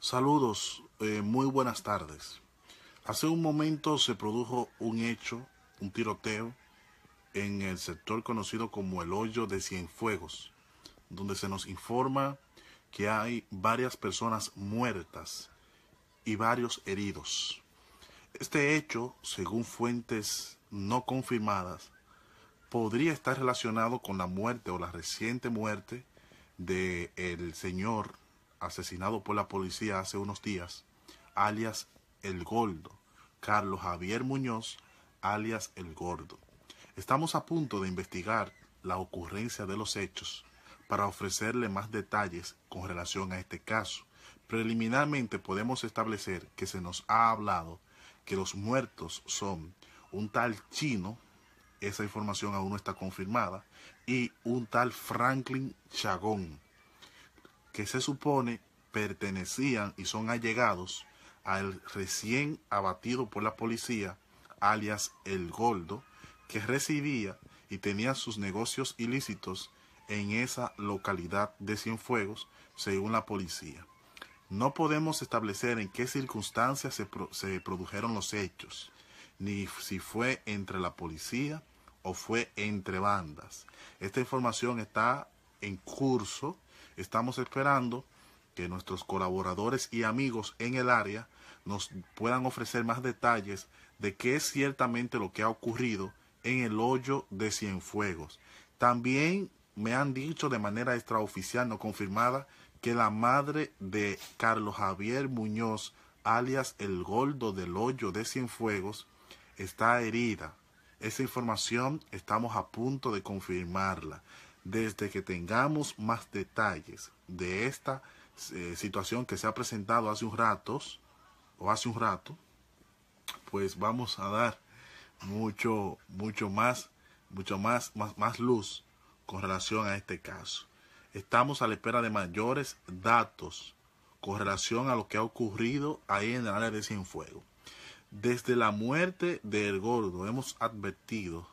Saludos, eh, muy buenas tardes. Hace un momento se produjo un hecho, un tiroteo, en el sector conocido como el Hoyo de Cienfuegos, donde se nos informa que hay varias personas muertas y varios heridos. Este hecho, según fuentes no confirmadas, podría estar relacionado con la muerte o la reciente muerte del el señor asesinado por la policía hace unos días, alias El Gordo, Carlos Javier Muñoz, alias El Gordo. Estamos a punto de investigar la ocurrencia de los hechos para ofrecerle más detalles con relación a este caso. Preliminarmente podemos establecer que se nos ha hablado que los muertos son un tal chino, esa información aún no está confirmada, y un tal Franklin Chagón que se supone pertenecían y son allegados al recién abatido por la policía, alias El Gordo, que recibía y tenía sus negocios ilícitos en esa localidad de Cienfuegos, según la policía. No podemos establecer en qué circunstancias se, se produjeron los hechos, ni si fue entre la policía o fue entre bandas. Esta información está en curso Estamos esperando que nuestros colaboradores y amigos en el área nos puedan ofrecer más detalles de qué es ciertamente lo que ha ocurrido en el hoyo de Cienfuegos. También me han dicho de manera extraoficial, no confirmada, que la madre de Carlos Javier Muñoz, alias el Gordo del Hoyo de Cienfuegos, está herida. Esa información estamos a punto de confirmarla desde que tengamos más detalles de esta eh, situación que se ha presentado hace un rato, o hace un rato, pues vamos a dar mucho, mucho más, mucho más, más, luz con relación a este caso. Estamos a la espera de mayores datos con relación a lo que ha ocurrido ahí en el área de Sinfuego. Desde la muerte del gordo hemos advertido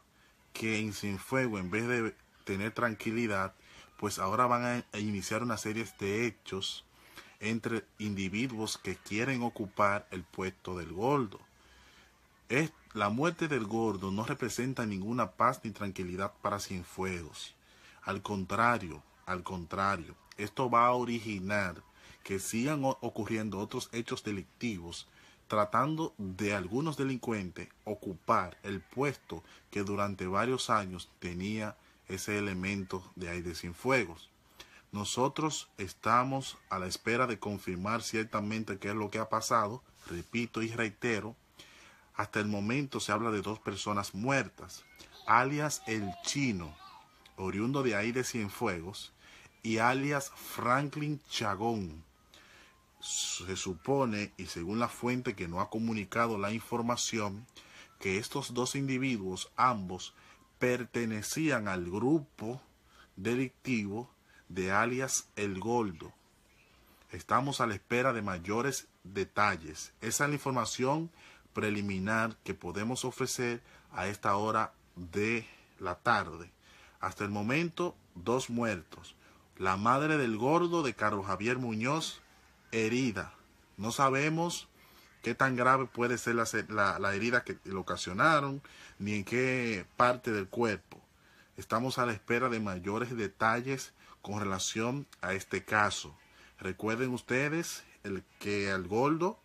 que en Sinfuego, en vez de tener tranquilidad, pues ahora van a iniciar una serie de hechos entre individuos que quieren ocupar el puesto del gordo. Es, la muerte del gordo no representa ninguna paz ni tranquilidad para Cienfuegos. Al contrario, al contrario, esto va a originar que sigan ocurriendo otros hechos delictivos tratando de algunos delincuentes ocupar el puesto que durante varios años tenía ese elemento de aire sin fuegos. Nosotros estamos a la espera de confirmar ciertamente qué es lo que ha pasado. Repito y reitero, hasta el momento se habla de dos personas muertas, alias el chino, oriundo de aire sin fuegos y alias Franklin Chagón. Se supone, y según la fuente que no ha comunicado la información, que estos dos individuos, ambos, pertenecían al grupo delictivo de alias El Gordo. Estamos a la espera de mayores detalles. Esa es la información preliminar que podemos ofrecer a esta hora de la tarde. Hasta el momento, dos muertos. La madre del gordo de Carlos Javier Muñoz, herida. No sabemos qué tan grave puede ser la, herida que le ocasionaron, ni en qué parte del cuerpo. Estamos a la espera de mayores detalles con relación a este caso. Recuerden ustedes el que al Goldo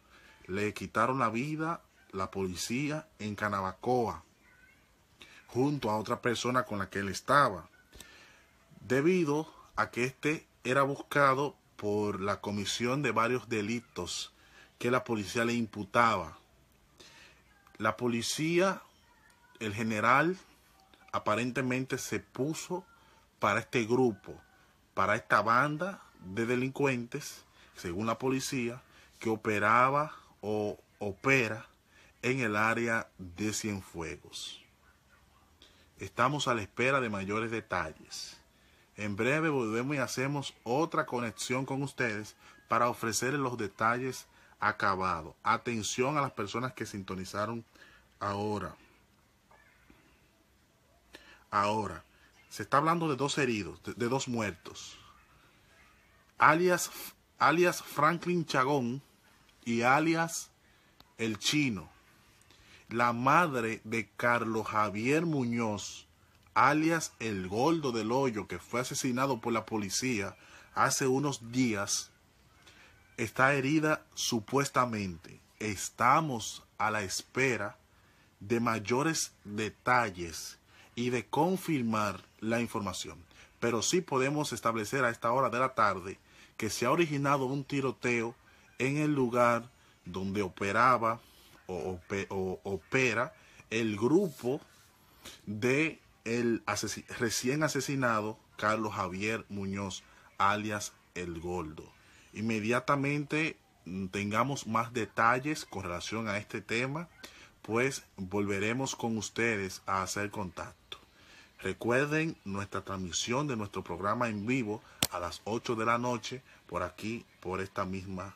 le quitaron la vida la policía en Canabacoa, junto a otra persona con la que él estaba, debido a que este era buscado por la comisión de varios delitos que la policía le imputaba. La policía, el general, aparentemente se puso para este grupo, para esta banda de delincuentes, según la policía, que operaba o opera en el área de Cienfuegos. Estamos a la espera de mayores detalles. En breve volvemos y hacemos otra conexión con ustedes para ofrecerles los detalles acabado. Atención a las personas que sintonizaron ahora. Ahora, se está hablando de dos heridos, de, dos muertos. Alias, alias Franklin Chagón y alias El Chino. La madre de Carlos Javier Muñoz, alias El Gordo del Hoyo, que fue asesinado por la policía hace unos días está herida supuestamente. Estamos a la espera de mayores detalles y de confirmar la información. Pero sí podemos establecer a esta hora de la tarde que se ha originado un tiroteo en el lugar donde operaba o, opera el grupo de el recién asesinado Carlos Javier Muñoz, alias El Goldo inmediatamente mm, tengamos más detalles con relación a este tema, pues volveremos con ustedes a hacer contacto. Recuerden nuestra transmisión de nuestro programa en vivo a las 8 de la noche por aquí, por esta misma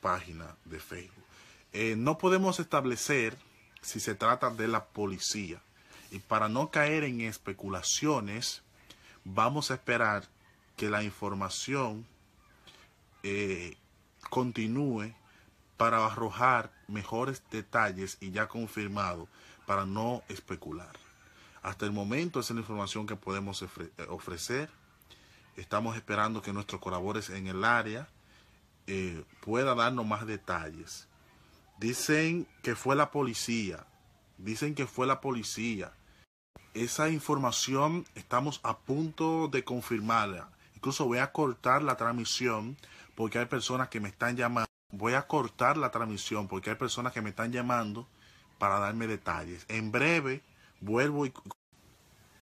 página de Facebook. Eh, no podemos establecer si se trata de la policía. Y para no caer en especulaciones, vamos a esperar que la información eh, continúe para arrojar mejores detalles y ya confirmado para no especular. Hasta el momento esa es la información que podemos eh, ofrecer. Estamos esperando que nuestros colaboradores en el área eh, puedan darnos más detalles. Dicen que fue la policía. Dicen que fue la policía. Esa información estamos a punto de confirmarla. Incluso voy a cortar la transmisión porque hay personas que me están llamando. Voy a cortar la transmisión porque hay personas que me están llamando para darme detalles. En breve vuelvo y